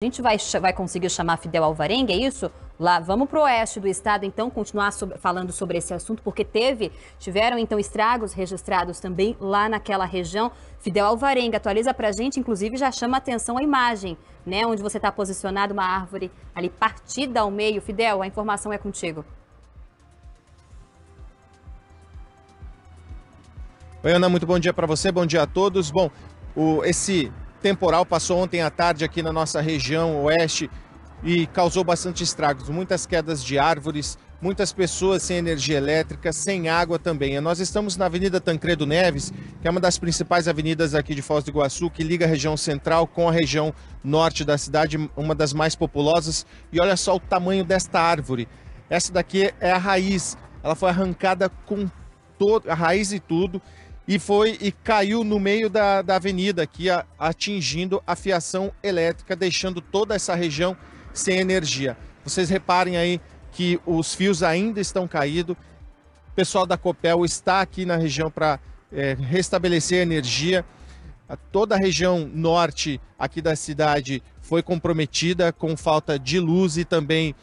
A gente vai, vai conseguir chamar Fidel Alvarenga, é isso? Lá, vamos para o oeste do estado, então, continuar sobre, falando sobre esse assunto, porque teve, tiveram, então, estragos registrados também lá naquela região. Fidel Alvarenga, atualiza para a gente, inclusive já chama atenção a imagem, né, onde você está posicionado, uma árvore ali partida ao meio. Fidel, a informação é contigo. Oi, Ana, muito bom dia para você, bom dia a todos. Bom, o, esse temporal passou ontem à tarde aqui na nossa região oeste e causou bastante estragos, muitas quedas de árvores, muitas pessoas sem energia elétrica, sem água também. Nós estamos na Avenida Tancredo Neves, que é uma das principais avenidas aqui de Foz do Iguaçu, que liga a região central com a região norte da cidade, uma das mais populosas. E olha só o tamanho desta árvore. Essa daqui é a raiz. Ela foi arrancada com todo, a raiz e tudo e foi e caiu no meio da, da avenida aqui, a, atingindo a fiação elétrica, deixando toda essa região sem energia. Vocês reparem aí que os fios ainda estão caídos. O pessoal da Copel está aqui na região para é, restabelecer a energia. A, toda a região norte aqui da cidade foi comprometida com falta de luz e também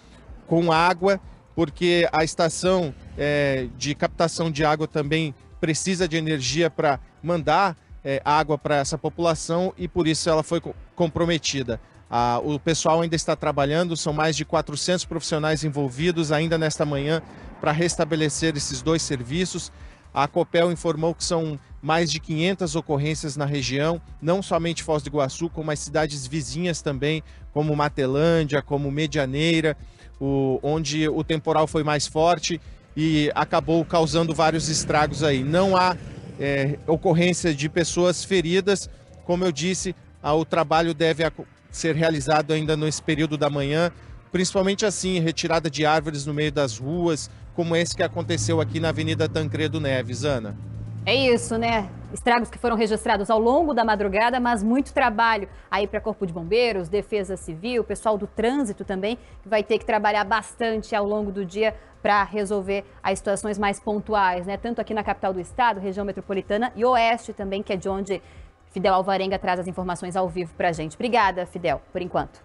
com água, porque a estação é, de captação de água também precisa de energia para mandar é, água para essa população e por isso ela foi comprometida. Ah, o pessoal ainda está trabalhando, são mais de 400 profissionais envolvidos ainda nesta manhã para restabelecer esses dois serviços. A Copel informou que são mais de 500 ocorrências na região, não somente Foz do Iguaçu, como as cidades vizinhas também, como Matelândia, como Medianeira, o, onde o temporal foi mais forte e acabou causando vários estragos aí. Não há é, ocorrência de pessoas feridas. Como eu disse, o trabalho deve ser realizado ainda nesse período da manhã, principalmente assim, retirada de árvores no meio das ruas, como esse que aconteceu aqui na Avenida Tancredo Neves, Ana. É isso, né? Estragos que foram registrados ao longo da madrugada, mas muito trabalho aí para Corpo de Bombeiros, Defesa Civil, pessoal do trânsito também, que vai ter que trabalhar bastante ao longo do dia para resolver as situações mais pontuais, né? Tanto aqui na capital do estado, região metropolitana e oeste também, que é de onde Fidel Alvarenga traz as informações ao vivo para a gente. Obrigada, Fidel, por enquanto.